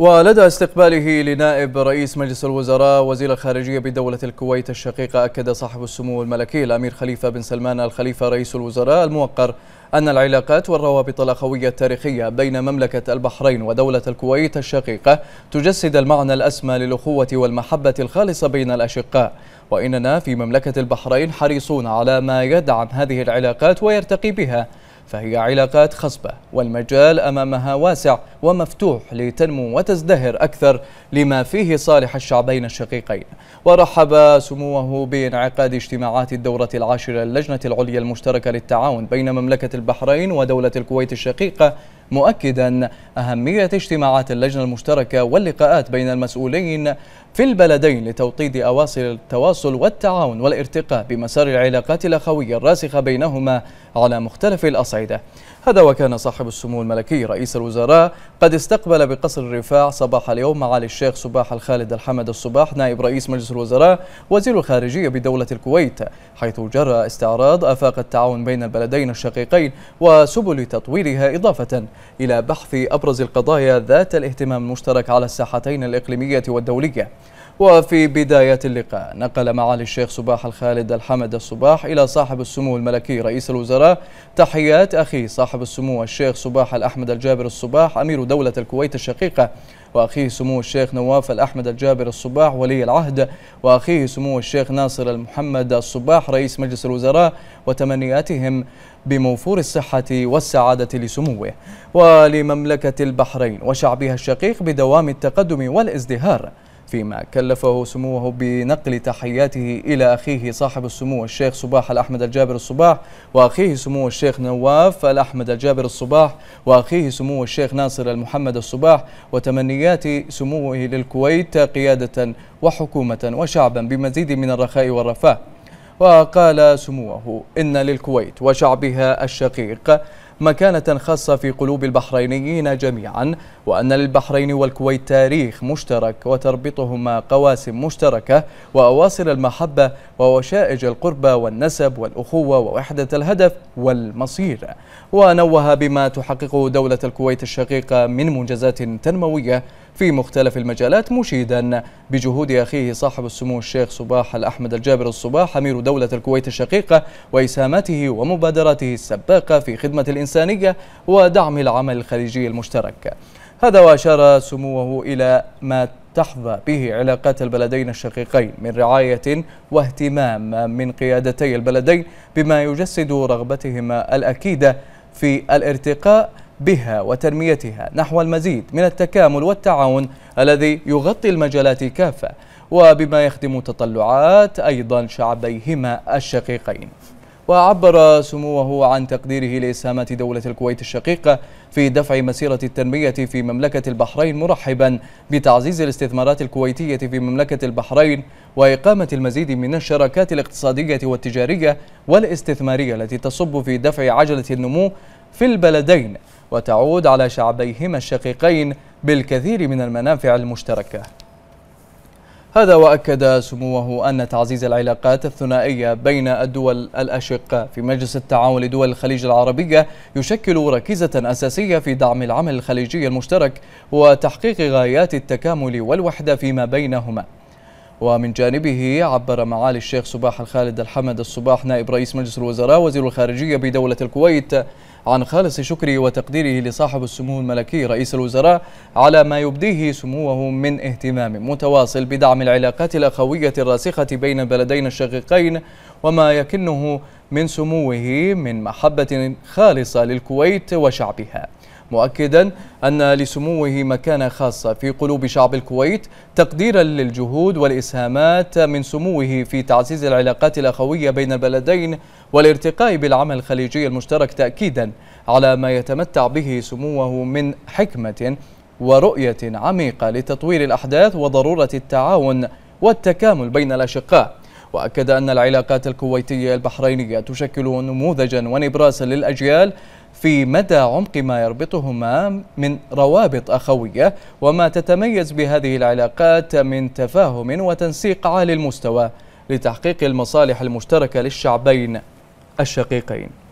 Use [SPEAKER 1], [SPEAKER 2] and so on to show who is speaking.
[SPEAKER 1] ولدى استقباله لنائب رئيس مجلس الوزراء وزير الخارجية بدولة الكويت الشقيقة أكد صاحب السمو الملكي الأمير خليفة بن سلمان الخليفة رئيس الوزراء الموقر أن العلاقات والروابط الأخوية التاريخية بين مملكة البحرين ودولة الكويت الشقيقة تجسد المعنى الأسمى للأخوة والمحبة الخالصة بين الأشقاء وإننا في مملكة البحرين حريصون على ما يدعم هذه العلاقات ويرتقي بها فهي علاقات خصبة والمجال أمامها واسع ومفتوح لتنمو وتزدهر أكثر لما فيه صالح الشعبين الشقيقين ورحب سموه بانعقاد اجتماعات الدورة العاشرة للجنة العليا المشتركة للتعاون بين مملكة البحرين ودولة الكويت الشقيقة مؤكدا أهمية اجتماعات اللجنة المشتركة واللقاءات بين المسؤولين في البلدين لتوطيد أواصر التواصل والتعاون والارتقاء بمسار العلاقات الأخوية الراسخة بينهما على مختلف الأصعدة هذا وكان صاحب السمو الملكي رئيس الوزراء قد استقبل بقصر الرفاع صباح اليوم معالي الشيخ صباح الخالد الحمد الصباح نائب رئيس مجلس الوزراء وزير الخارجية بدولة الكويت حيث جرى استعراض آفاق التعاون بين البلدين الشقيقين وسبل تطويرها إضافة إلى بحث أبرز القضايا ذات الاهتمام المشترك على الساحتين الإقليمية والدولية وفي بداية اللقاء نقل معالي الشيخ صباح الخالد الحمد الصباح إلى صاحب السمو الملكي رئيس الوزراء تحيات أخي صاحب السمو الشيخ صباح الأحمد الجابر الصباح أمير دولة الكويت الشقيقة وأخيه سمو الشيخ نواف الأحمد الجابر الصباح ولي العهد وأخيه سمو الشيخ ناصر المحمد الصباح رئيس مجلس الوزراء وتمنياتهم بموفور الصحة والسعادة لسموه ولمملكة البحرين وشعبها الشقيق بدوام التقدم والازدهار فيما كلفه سموه بنقل تحياته إلى أخيه صاحب السمو الشيخ صباح الأحمد الجابر الصباح وأخيه سمو الشيخ نواف الأحمد الجابر الصباح وأخيه سمو الشيخ ناصر المحمد الصباح وتمنيات سموه للكويت قيادة وحكومة وشعبا بمزيد من الرخاء والرفاه وقال سموه إن للكويت وشعبها الشقيق مكانة خاصة في قلوب البحرينيين جميعا وأن للبحرين والكويت تاريخ مشترك وتربطهما قواسم مشتركة وأواصر المحبة ووشائج القربة والنسب والأخوة ووحدة الهدف والمصير ونوه بما تحققه دولة الكويت الشقيقة من منجزات تنموية في مختلف المجالات مشيدا بجهود أخيه صاحب السمو الشيخ صباح الأحمد الجابر الصباح أمير دولة الكويت الشقيقة وإسهاماته ومبادراته السباقة في خدمة الإنسانية ودعم العمل الخليجي المشترك هذا وأشار سموه إلى ما تحظى به علاقات البلدين الشقيقين من رعاية واهتمام من قيادتي البلدين بما يجسد رغبتهما الأكيدة في الارتقاء بها وتنميتها نحو المزيد من التكامل والتعاون الذي يغطي المجالات كافة وبما يخدم تطلعات أيضا شعبيهما الشقيقين وعبر سموه عن تقديره لإسهامات دولة الكويت الشقيقة في دفع مسيرة التنمية في مملكة البحرين مرحبا بتعزيز الاستثمارات الكويتية في مملكة البحرين وإقامة المزيد من الشراكات الاقتصادية والتجارية والاستثمارية التي تصب في دفع عجلة النمو في البلدين وتعود على شعبيهما الشقيقين بالكثير من المنافع المشتركة هذا وأكد سموه أن تعزيز العلاقات الثنائية بين الدول الأشقة في مجلس التعاون لدول الخليج العربية يشكل ركيزة أساسية في دعم العمل الخليجي المشترك وتحقيق غايات التكامل والوحدة فيما بينهما ومن جانبه عبر معالي الشيخ صباح الخالد الحمد الصباح نائب رئيس مجلس الوزراء وزير الخارجية بدولة الكويت عن خالص شكره وتقديره لصاحب السمو الملكي رئيس الوزراء على ما يبديه سموه من اهتمام متواصل بدعم العلاقات الأخوية الراسخة بين البلدين الشقيقين وما يكنه من سموه من محبة خالصة للكويت وشعبها مؤكدا أن لسموه مكانة خاصة في قلوب شعب الكويت تقديرا للجهود والإسهامات من سموه في تعزيز العلاقات الأخوية بين البلدين والارتقاء بالعمل الخليجي المشترك تأكيدا على ما يتمتع به سموه من حكمة ورؤية عميقة لتطوير الأحداث وضرورة التعاون والتكامل بين الأشقاء وأكد أن العلاقات الكويتية البحرينية تشكل نموذجا ونبراسا للأجيال في مدى عمق ما يربطهما من روابط أخوية وما تتميز بهذه العلاقات من تفاهم وتنسيق عالي المستوى لتحقيق المصالح المشتركة للشعبين الشقيقين